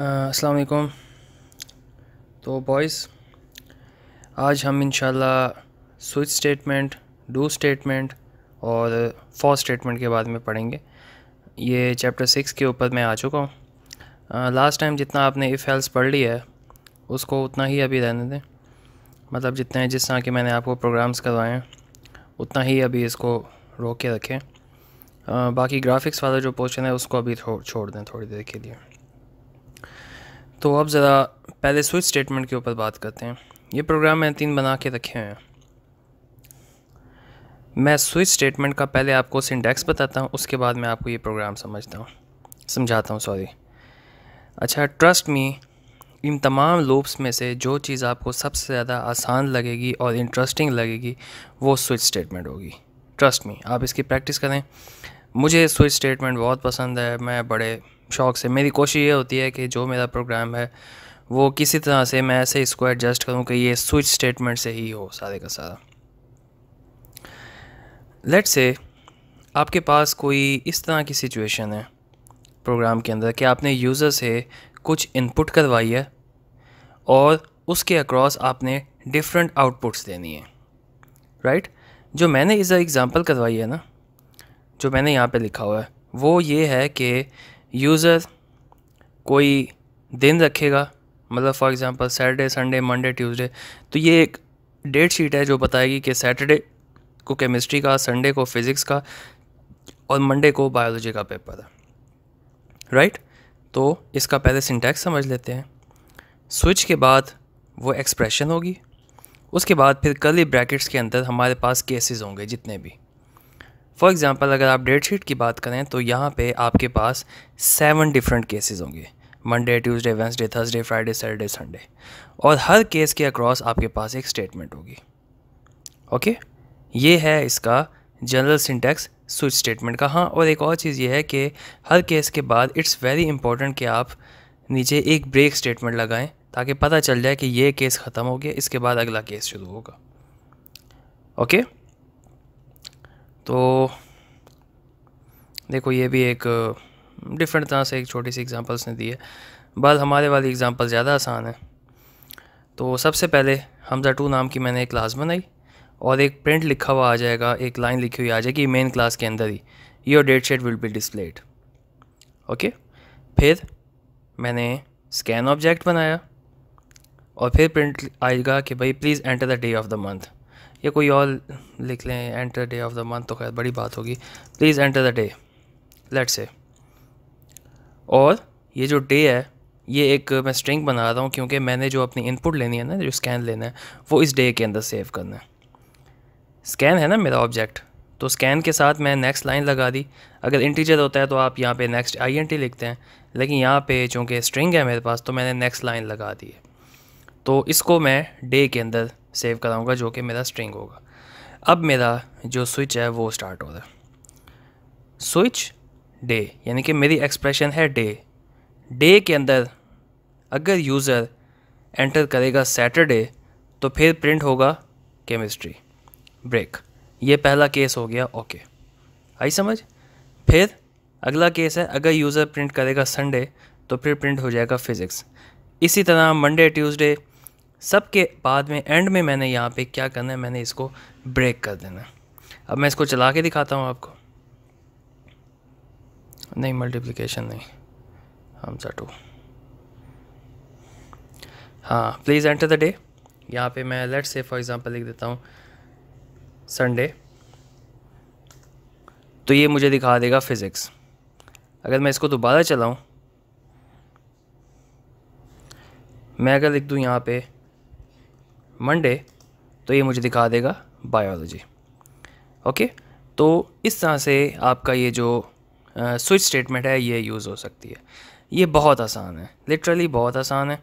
असलकुम uh, तो boys आज हम इन स्विच स्टेटमेंट डू स्टेटमेंट और फॉर स्टेटमेंट के बारे में पढ़ेंगे ये चैप्टर सिक्स के ऊपर मैं आ चुका हूँ लास्ट uh, टाइम जितना आपने इफ़ हेल्स पढ़ लिया है उसको उतना ही अभी रहने दें मतलब जितने जिस तरह के मैंने आपको प्रोग्राम्स करवाए हैं उतना ही अभी इसको रोक के रखें uh, बाकी ग्राफिक्स वाला जो पोर्शन है उसको अभी छोड़ दें थोड़ी देर के लिए तो अब ज़रा पहले स्विच स्टेटमेंट के ऊपर बात करते हैं ये प्रोग्राम मैंने तीन बना के रखे हुए हैं मैं स्विच स्टेटमेंट का पहले आपको सिंडेक्स बताता हूँ उसके बाद मैं आपको ये प्रोग्राम समझता हूँ समझाता हूँ सॉरी अच्छा ट्रस्ट मी इन तमाम लूप्स में से जो चीज़ आपको सबसे ज़्यादा आसान लगेगी और इंटरेस्टिंग लगेगी वो स्विच स्टेटमेंट होगी ट्रस्ट मी आप इसकी प्रैक्टिस करें मुझे स्विच स्टेटमेंट बहुत पसंद है मैं बड़े शौक से मेरी कोशिश ये होती है कि जो मेरा प्रोग्राम है वो किसी तरह से मैं ऐसे इसको एडजस्ट करूँ कि ये स्विच स्टेटमेंट से ही हो सारे का सारा लेट से आपके पास कोई इस तरह की सिचुएशन है प्रोग्राम के अंदर कि आपने यूज़र से कुछ इनपुट करवाई है और उसके अक्रॉस आपने डिफरेंट आउटपुट्स देनी है राइट right? जो मैंने इस एग्ज़ाम्पल करवाई है ना जो मैंने यहाँ पे लिखा हुआ है वो ये है कि यूज़र कोई दिन रखेगा मतलब for example Saturday Sunday Monday Tuesday तो ये एक डेट शीट है जो बताएगी कि सैटरडे को केमिस्ट्री का संडे को फिज़िक्स का और मंडे को बायोलॉजी का पेपर है राइट तो इसका पहले सिंटैक्स समझ लेते हैं स्विच के बाद वो एक्सप्रेशन होगी उसके बाद फिर ही ब्रैकेट्स के अंदर हमारे पास केसेस होंगे जितने भी फॉर एग्ज़ाम्पल अगर आप डेट शीट की बात करें तो यहाँ पे आपके पास सेवन डिफरेंट केसेस होंगे Monday Tuesday Wednesday Thursday Friday Saturday Sunday और हर केस के अक्रॉस आपके पास एक स्टेटमेंट होगी ओके ये है इसका जनरल सिंटेक्स स्विच स्टेटमेंट का हाँ और एक और चीज़ ये है कि हर केस के बाद इट्स वेरी इंपॉर्टेंट कि आप नीचे एक ब्रेक स्टेटमेंट लगाएं ताकि पता चल जाए कि ये केस ख़त्म हो गया इसके बाद अगला केस शुरू होगा ओके okay? तो देखो ये भी एक डिफरेंट तरह से एक छोटी सी एग्जांपल्स ने दी है बल हमारे वाली एग्जांपल ज़्यादा आसान है तो सबसे पहले हमजा टू नाम की मैंने एक क्लास बनाई और एक प्रिंट लिखा हुआ आ जाएगा एक लाइन लिखी हुई आ जाएगी मेन क्लास के अंदर ही your date sheet will be displayed okay फिर मैंने स्कैन ऑब्जेक्ट बनाया और फिर प्रिंट आएगा कि भाई please enter the day of the month या कोई और लिख लें enter day of the month तो खैर बड़ी बात होगी please enter the day let's say और ये जो डे है ये एक मैं स्ट्रिंग बना रहा हूँ क्योंकि मैंने जो अपनी इनपुट लेनी है ना जो स्कैन लेना है वो इस डे के अंदर सेव करना है स्कैन है ना मेरा ऑब्जेक्ट तो स्कैन के साथ मैं नेक्स्ट लाइन लगा दी अगर इंटीजर होता है तो आप यहाँ पे नेक्स्ट आई एन टी लिखते हैं लेकिन यहाँ पे चूँकि स्ट्रिंग है मेरे पास तो मैंने नेक्स्ट लाइन लगा दी है तो इसको मैं डे के अंदर सेव कराऊँगा जो कि मेरा स्ट्रिंग होगा अब मेरा जो स्विच है वो स्टार्ट हो रहा है स्विच डे यानी कि मेरी एक्सप्रेशन है डे डे के अंदर अगर यूज़र एंटर करेगा सैटरडे तो फिर प्रिंट होगा केमिस्ट्री ब्रेक ये पहला केस हो गया ओके आई समझ फिर अगला केस है अगर यूज़र प्रिंट करेगा संडे तो फिर प्रिंट हो जाएगा फिज़िक्स इसी तरह मंडे ट्यूसडे सब के बाद में एंड में मैंने यहाँ पे क्या करना है मैंने इसको ब्रेक कर देना अब मैं इसको चला के दिखाता हूँ आपको नहीं मल्टीप्लिकेशन नहीं हम टू हाँ प्लीज़ एंटर द डे यहाँ पे मैं लेट्स से फॉर एग्ज़ाम्पल लिख देता हूँ संडे तो ये मुझे दिखा देगा फिज़िक्स अगर मैं इसको दोबारा चलाऊँ मैं अगर लिख दूँ यहाँ पे मंडे तो ये मुझे दिखा देगा बायोलॉजी ओके तो इस तरह से आपका ये जो स्विच uh, स्टेटमेंट है ये यूज़ हो सकती है ये बहुत आसान है लिटरली बहुत आसान है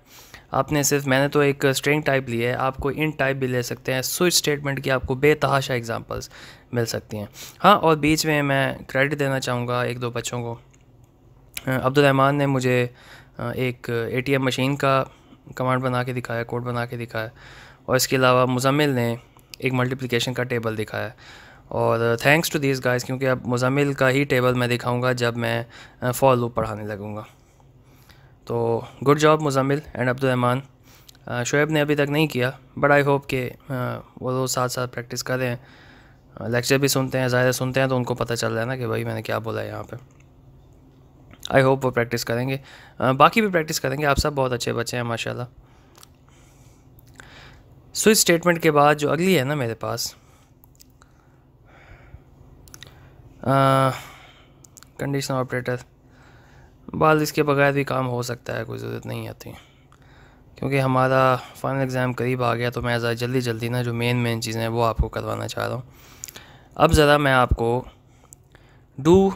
आपने सिर्फ मैंने तो एक स्ट्रिंग टाइप ली है आपको इन टाइप भी ले सकते हैं स्विच स्टेटमेंट की आपको बेतहाशा एग्जांपल्स मिल सकती हैं हाँ और बीच में मैं क्रेडिट देना चाहूँगा एक दो बच्चों को अब्दुलरहमान ने मुझे एक एटीएम मशीन का कमांड बना के दिखाया कोड बना के दिखाया और इसके अलावा मुजमिल ने एक मल्टीप्लिकेशन का टेबल दिखाया और थैंक्स टू दिस गाइस क्योंकि अब मुजमिल का ही टेबल मैं दिखाऊंगा जब मैं फॉर लूप पढ़ाने लगूंगा तो good job Muzammil and Abdulrahman Shoaib ने अभी तक नहीं किया बट आई होप कि वो लोग साथ साथ प्रैक्टिस कर रहे हैं लेक्चर भी सुनते हैं ज़ाहिर सुनते हैं तो उनको पता चल रहा है ना कि भाई मैंने क्या बोला है यहाँ पर आई होप वो प्रैक्टिस करेंगे बाकी भी प्रैक्टिस करेंगे आप सब बहुत अच्छे बच्चे हैं माशाल्लाह सो इस स्टेटमेंट के बाद जो अगली है ना मेरे पास कंडीशन ऑपरेटर बाल इसके बगैर भी काम हो सकता है कोई ज़रूरत नहीं आती क्योंकि हमारा फाइनल एग्ज़ाम करीब आ गया तो मैं ज़रा जल्दी जल्दी ना जो मेन मेन चीज़ें हैं वो आपको करवाना चाह रहा हूँ अब ज़रा मैं आपको डू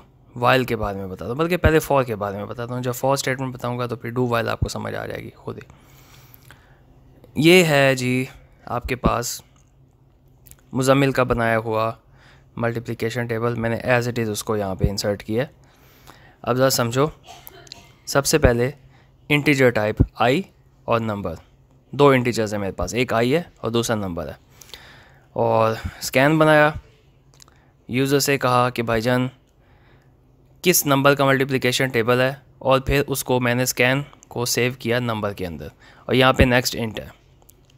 वाइल के बारे में बताता हूँ बल्कि पहले फॉर के बारे में बताता हूँ जब फॉर स्टेटमेंट बताऊँगा तो फिर डू वाइल आपको समझ आ जाएगी खुद ही ये है जी आपके पास मुजमिल का बनाया हुआ मल्टीप्लिकेशन टेबल मैंने एज़ इट इज़ उसको यहाँ पे इंसर्ट किया अब ज़रा समझो सबसे पहले इंटीजर टाइप आई और नंबर दो इंटीजर्स हैं मेरे पास एक आई है और दूसरा नंबर है और स्कैन बनाया यूज़र से कहा कि भाईजान किस नंबर का मल्टीप्लिकेशन टेबल है और फिर उसको मैंने स्कैन को सेव किया नंबर के अंदर और यहाँ पे नेक्स्ट इंट है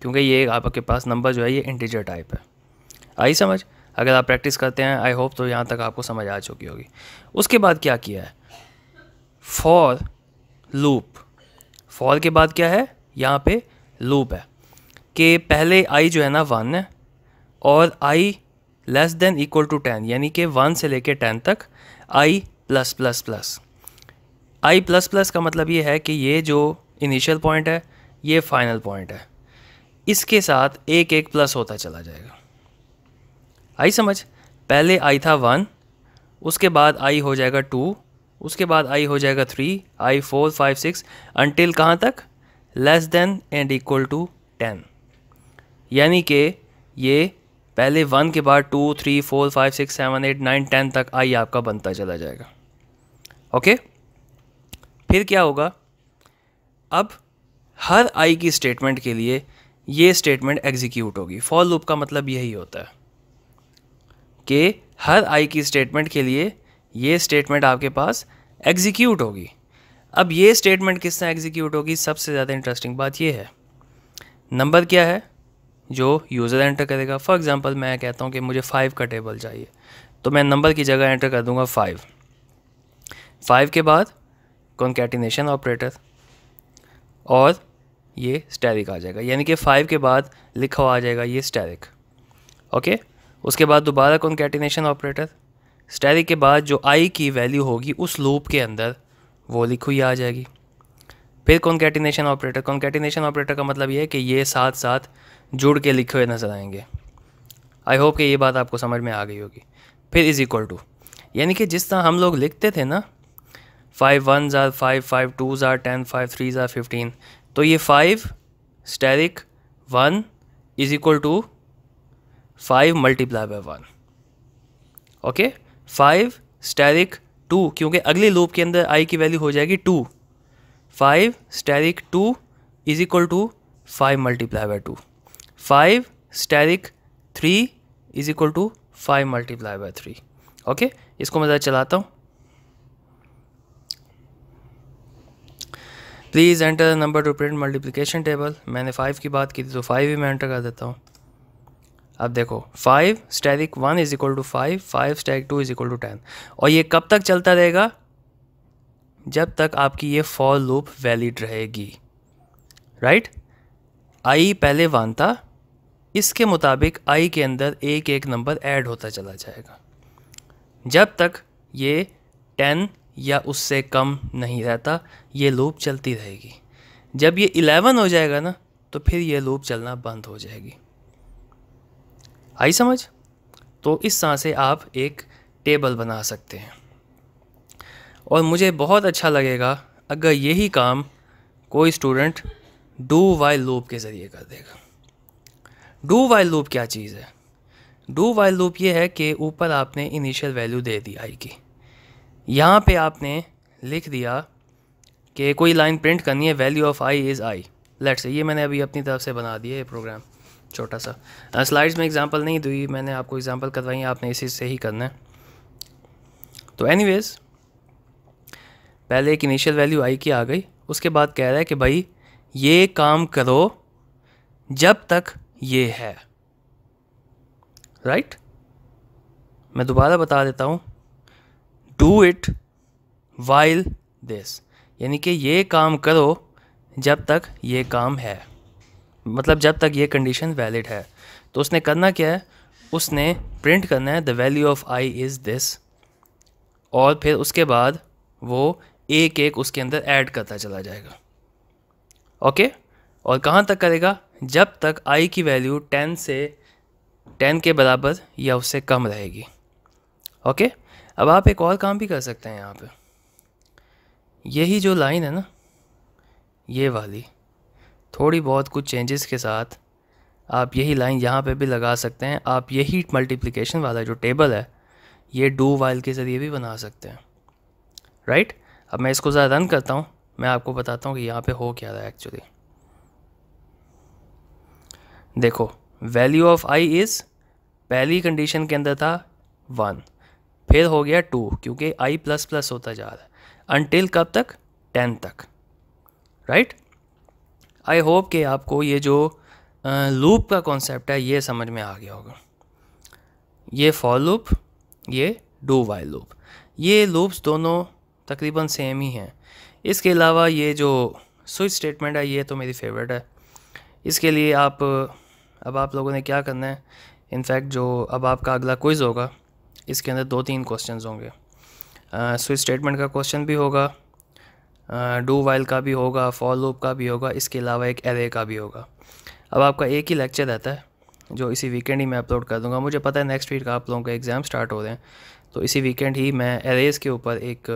क्योंकि ये आपके पास नंबर जो है ये इंटीजर टाइप है आई समझ अगर आप प्रैक्टिस करते हैं आई होप तो यहाँ तक आपको समझ आ चुकी होगी उसके बाद क्या किया है फॉर लूप फॉर के बाद क्या है यहाँ पे लूप है कि पहले आई जो है ना वन है और I less than equal to ten यानी कि वन से लेके टेन तक I plus plus plus I plus plus का मतलब ये है कि ये जो इनिशियल पॉइंट है ये फाइनल पॉइंट है इसके साथ एक एक प्लस होता चला जाएगा आई समझ पहले आई था वन उसके बाद आई हो जाएगा टू उसके बाद आई हो जाएगा three I four five six until कहाँ तक less than and equal to ten यानी कि ये पहले वन के बाद two three four five six seven eight nine ten तक आई आपका बनता चला जाएगा ओके फिर क्या होगा अब हर आई की स्टेटमेंट के लिए ये स्टेटमेंट एग्जीक्यूट होगी फॉर लूप का मतलब यही होता है कि हर आई की स्टेटमेंट के लिए ये स्टेटमेंट आपके पास एग्जीक्यूट होगी अब ये स्टेटमेंट किस तरह एग्जीक्यूट होगी सबसे ज़्यादा इंटरेस्टिंग बात ये है नंबर क्या है जो यूज़र एंटर करेगा फॉर एग्ज़ाम्पल मैं कहता हूँ कि मुझे फ़ाइव का टेबल चाहिए तो मैं नंबर की जगह एंटर कर दूँगा फ़ाइव फाइव के बाद कॉन्केटिनेशन ऑपरेटर और ये स्टेरिक आ जाएगा यानी कि फाइव के बाद लिखा हुआ आ जाएगा ये स्टेरिक ओके उसके बाद दोबारा कॉन्केटिनेशन ऑपरेटर स्टेरिक के बाद जो आई की वैल्यू होगी उस लूप के अंदर वो लिखी हुई आ जाएगी फिर कॉन्केटिनेशन ऑपरेटर कॉन्केटिनेशन ऑपरेटर का मतलब ये है कि ये साथ साथ जुड़ के लिखे हुए नज़र आएंगे आई होप कि ये बात आपको समझ में आ गई होगी फिर इज़ इक्वल टू यानी कि जिस तरह हम लोग लिखते थे ना फाइव वन ज़ार फाइव फाइव टू ज़ार टेन फाइव थ्री ज़ार फिफ्टीन तो ये five asterisk one is equal to five multiply by one okay five asterisk two क्योंकि अगले लूप के अंदर आई की वैल्यू हो जाएगी two five asterisk two is equal to five multiply by two five asterisk three is equal to five multiply by three okay इसको मैं ज़रा चलाता हूँ please enter the number to print multiplication table मैंने five की बात की थी तो फाइव ही मैं एंटर कर देता हूँ अब देखो five asterisk one is equal to five five asterisk two is equal to ten और ये कब तक चलता रहेगा जब तक आपकी ये फॉर लूप वैलिड रहेगी राइट आई पहले वन था इसके मुताबिक आई के अंदर एक एक नंबर ऐड होता चला जाएगा जब तक ये टेन या उससे कम नहीं रहता ये लूप चलती रहेगी जब ये इलेवन हो जाएगा ना तो फिर ये लूप चलना बंद हो जाएगी आई समझ तो इस तरह से आप एक टेबल बना सकते हैं और मुझे बहुत अच्छा लगेगा अगर यही काम कोई स्टूडेंट डू वाइल लूप के ज़रिए कर देगा डू वाइल लूप क्या चीज़ है डू वाइल लूप ये है कि ऊपर आपने इनिशियल वैल्यू दे दी आई की यहाँ पे आपने लिख दिया कि कोई लाइन प्रिंट करनी है value of I is I let's say ये मैंने अभी अपनी तरफ से बना दिया ये प्रोग्राम छोटा सा स्लाइड्स में एग्जांपल नहीं दी मैंने आपको एग्जांपल करवाई आपने इसी से ही करना है तो एनीवेज पहले एक इनिशियल वैल्यू आई की आ गई उसके बाद कह रहा है कि भाई ये काम करो जब तक ये है राइट right? मैं दोबारा बता देता हूँ डू इट वाइल दिस यानी कि ये काम करो जब तक ये काम है मतलब जब तक ये कंडीशन वैलिड है तो उसने करना क्या है उसने प्रिंट करना है the value of I is this और फिर उसके बाद वो एक एक उसके अंदर ऐड करता चला जाएगा ओके और कहाँ तक करेगा जब तक आई की वैल्यू टेन से टेन के बराबर या उससे कम रहेगी ओके अब आप एक और काम भी कर सकते हैं यहाँ पे यही जो लाइन है ना ये वाली थोड़ी बहुत कुछ चेंजेस के साथ आप यही लाइन यहाँ पे भी लगा सकते हैं आप यही मल्टीप्लिकेशन वाला जो टेबल है ये डू वाइल के ज़रिए भी बना सकते हैं राइट अब मैं इसको ज़रा रन करता हूँ मैं आपको बताता हूँ कि यहाँ पे हो क्या रहा है एक्चुअली देखो वैल्यू ऑफ आई इज़ पहली कंडीशन के अंदर था वन फिर हो गया टू क्योंकि आई प्लस प्लस होता जा रहा है अनटिल कब तक टेन तक राइट आई होप कि आपको ये जो लूप का कॉन्सेप्ट है ये समझ में आ गया होगा ये फॉर लूप ये डू वाई लूप ये लूप्स दोनों तकरीबन सेम ही हैं इसके अलावा ये जो स्विच स्टेटमेंट है ये तो मेरी फेवरेट है इसके लिए आप अब आप लोगों ने क्या करना है इनफैक्ट जो अब आपका अगला क्विज़ होगा इसके अंदर दो तीन क्वेश्चन होंगे स्विच स्टेटमेंट का क्वेश्चन भी होगा डू वाइल का भी होगा फॉल लूप का भी होगा इसके अलावा एक एरे का भी होगा अब आपका एक ही लेक्चर रहता है जो इसी वीकेंड ही मैं अपलोड कर दूंगा मुझे पता है नेक्स्ट वीक आप लोगों के एग्ज़ाम स्टार्ट हो रहे हैं तो इसी वीकेंड ही मैं एरेज़ के ऊपर एक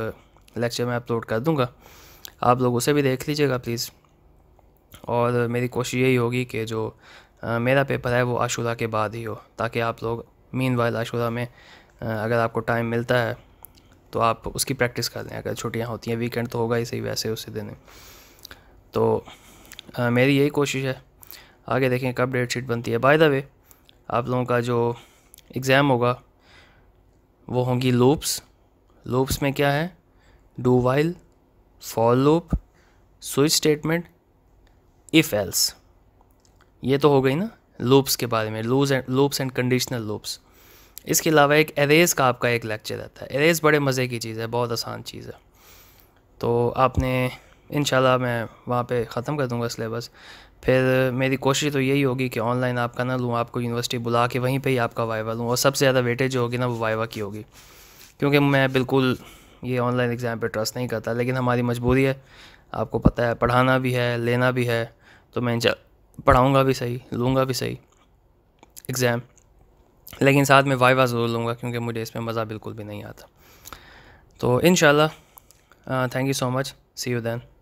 लेक्चर मैं अपलोड कर दूंगा आप लोग उसे भी देख लीजिएगा प्लीज़ और मेरी कोशिश यही होगी कि जो मेरा पेपर है वो आशूरा के बाद ही हो ताकि आप लोग मीन वाइल आशूरा में अगर आपको टाइम मिलता है तो आप उसकी प्रैक्टिस कर लें अगर छुट्टियाँ होती हैं वीकेंड तो होगा ही सही वैसे उसी दिन तो आ, मेरी यही कोशिश है आगे देखें कब डेट शीट बनती है बाय द वे आप लोगों का जो एग्ज़ाम होगा वो होंगी लूप्स लूप्स में क्या है do while for loop switch statement if else ये तो हो गई ना लूप्स के बारे में loops and loops and conditional loops इसके अलावा एक एरेज़ का आपका एक लेक्चर रहता है एरेज़ बड़े मज़े की चीज़ है बहुत आसान चीज़ है तो आपने इन मैं वहाँ पे ख़त्म कर दूँगा सिलेबस फिर मेरी कोशिश तो यही होगी कि ऑनलाइन आपका ना लूँ आपको यूनिवर्सिटी बुला के वहीं पे ही आपका वाइवा लूँ और सबसे ज़्यादा वेटेज जो होगी ना वो वाइवा की होगी क्योंकि मैं बिल्कुल ये ऑनलाइन एग्ज़ाम पे ट्रस्ट नहीं करता लेकिन हमारी मजबूरी है आपको पता है पढ़ाना भी है लेना भी है तो मैं पढ़ाऊँगा भी सही लूँगा भी सही एग्ज़ाम लेकिन साथ में वाइवा ज़रूर लूँगा क्योंकि मुझे इसमें मज़ा बिल्कुल भी नहीं आता तो इन thank you so much see you then